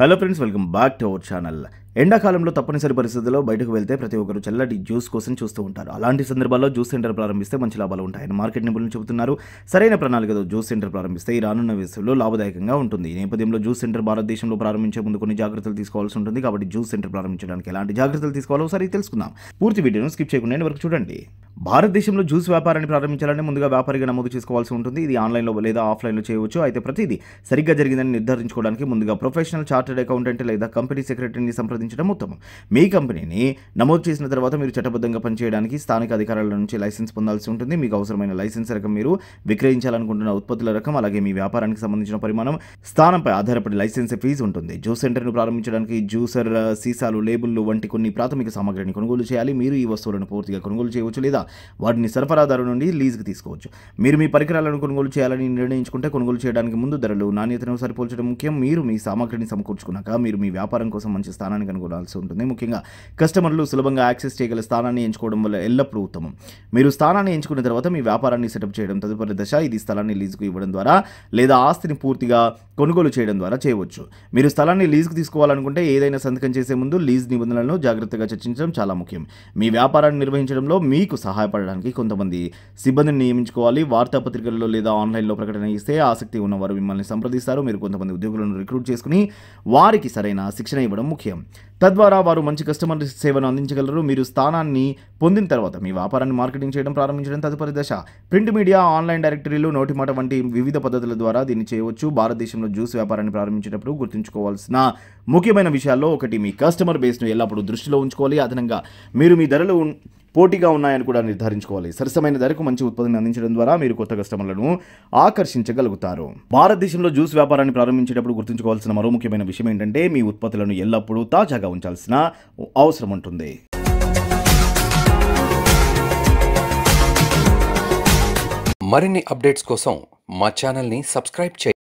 hello friends welcome back to our channel ఎండాకాలంలో తప్పనిసరి పరిస్థితుల్లో బయటకు వెళ్తే ప్రతి ఒక్కరు చల్లటి జ్యూస్ కోసం చూస్తూ ఉంటారు అలాంటి సందర్భాల్లో జ్యూస్ సెంటర్ ప్రారంభిస్తే మంచి లాభాలు ఉంటాయని మార్కెట్ నిపుణులు చెబుతున్నారు సరైన ప్రణాళికతో జ్యూస్ సెంటర్ ప్రారంభిస్తే ఈ రానున్న వేసవిలో లాభదాయకంగా ఉంటుంది ఈ నేపథ్యంలో జ్యూస్ సెంటర్ భారతదేశంలో ప్రారంభించే ముందు కొన్ని జాగ్రత్తలు తీసుకోవాల్సి ఉంటుంది కాబట్టి జ్యూస్ సెంటర్ ప్రారంభించడానికి ఎలాంటి జాగ్రత్తలు తీసుకోవాలో సరే తెలుసుకుందాం పూర్తి వీడియోను స్కిప్ చేయకుండా వరకు చూడండి భారతదేశంలో జ్యూస్ వ్యాపారాన్ని ప్రారంభించాలంటే ముందుగా వ్యాపారిగా నమోదు చేసుకోవాల్సి ఉంటుంది ఇది ఆన్లైన్లో లేదా ఆఫ్లైన్లో చేయవచ్చు అయితే ప్రతిదీ సరిగ్గా జరిగిందని నిర్ధారించుకోవడానికి ముందుగా ప్రొఫెషనల్ చార్టెడ్ అకౌంటెంట్ లేదా కంపెనీ సెక్రటరీని సంప్రదించారు సంప్రదించడం ఉత్తమం మీ కంపెనీని నమోదు చేసిన తర్వాత మీరు చట్టబద్ధంగా పనిచేయడానికి స్థానిక అధికారుల నుంచి లైసెన్స్ పొందాల్సి ఉంటుంది మీకు అవసరమైన లైసెన్స్ రకం మీరు విక్రయించాలనుకుంటున్న ఉత్పత్తుల రకం అలాగే మీ వ్యాపారానికి సంబంధించిన పరిమాణం స్థానంపై ఆధారపడి లైసెన్స్ ఫీజు ఉంటుంది జ్యూస్ సెంటర్ను ప్రారంభించడానికి జ్యూసర్ సీసాలు లేబుల్లు వంటి కొన్ని ప్రాథమిక సామగ్రిని కొనుగోలు చేయాలి మీరు ఈ వస్తువులను పూర్తిగా కొనుగోలు చేయవచ్చు లేదా వాటిని సరఫరాదారు నుండి లీజ్కి తీసుకోవచ్చు మీరు మీ పరికరాలను కొనుగోలు చేయాలని నిర్ణయించుకుంటే కొనుగోలు చేయడానికి ముందు ధరలు నాణ్యతను సరిపోల్చడం ముఖ్యం మీరు మీ సామగ్రిని సమకూర్చుకున్నాక మీరు మీ వ్యాపారం కోసం మంచి స్థానానికి స్థానాన్ని కనుగొనాల్సి ఉంటుంది ముఖ్యంగా కస్టమర్లు సులభంగా యాక్సెస్ చేయగల స్థానాన్ని ఎంచుకోవడం వల్ల ఎల్లప్పుడూ ఉత్తమం మీరు స్థానాన్ని ఎంచుకున్న తర్వాత మీ వ్యాపారాన్ని సెటప్ చేయడం తదుపరి దశ ఇది స్థలాన్ని లీజుకు ఇవ్వడం ద్వారా లేదా ఆస్తిని పూర్తిగా కొనుగోలు చేయడం ద్వారా చేయవచ్చు మీరు స్థలాన్ని లీజుకు తీసుకోవాలనుకుంటే ఏదైనా సంతకం చేసే ముందు లీజ్ నిబంధనలను జాగ్రత్తగా చర్చించడం చాలా ముఖ్యం మీ వ్యాపారాన్ని నిర్వహించడంలో మీకు సహాయపడడానికి కొంతమంది సిబ్బందిని నియమించుకోవాలి వార్తాపత్రికల్లో లేదా ఆన్లైన్లో ప్రకటన ఇస్తే ఆసక్తి ఉన్నవారు మిమ్మల్ని సంప్రదిస్తారు మీరు కొంతమంది ఉద్యోగులను రిక్రూట్ చేసుకుని వారికి సరైన శిక్షణ ఇవ్వడం ముఖ్యం తద్వారా వారు మంచి కస్టమర్ సేవను అందించగలరు మీరు స్థానాన్ని పొందిన తర్వాత మీ వ్యాపారాన్ని మార్కెటింగ్ చేయడం ప్రారంభించడం తదుపరి దశ ప్రింట్ మీడియా ఆన్లైన్ డైరెక్టరీలు నోటిమాట వంటి వివిధ పద్ధతుల ద్వారా దీన్ని చేయవచ్చు భారతదేశంలో జ్యూస్ వ్యాపారాన్ని ప్రారంభించేటప్పుడు గుర్తుంచుకోవాల్సిన ముఖ్యమైన విషయాల్లో ఒకటి మీ కస్టమర్ బేస్ను ఎల్లప్పుడూ దృష్టిలో ఉంచుకోవాలి అదనంగా మీరు మీ ధరలు పోటీగా ఉన్నాయని కూడా నిర్ధారించుకోవాలి సరసమైన ధరకు మంచి ఉత్పత్తిని అందించడం ద్వారా మీరు కొత్త కస్టమర్లను ఆకర్షించగలుగుతారు భారతదేశంలో జ్యూస్ వ్యాపారాన్ని ప్రారంభించేటప్పుడు గుర్తుంచుకోవాల్సిన మరో ముఖ్యమైన విషయం ఏంటంటే మీ ఉత్పత్తులను ఎల్లప్పుడూ తాజాగా ఉంచాల్సిన అవసరం ఉంటుంది మరిన్ని అప్డేట్స్ కోసం మా ఛానల్ని సబ్స్క్రైబ్ చేయండి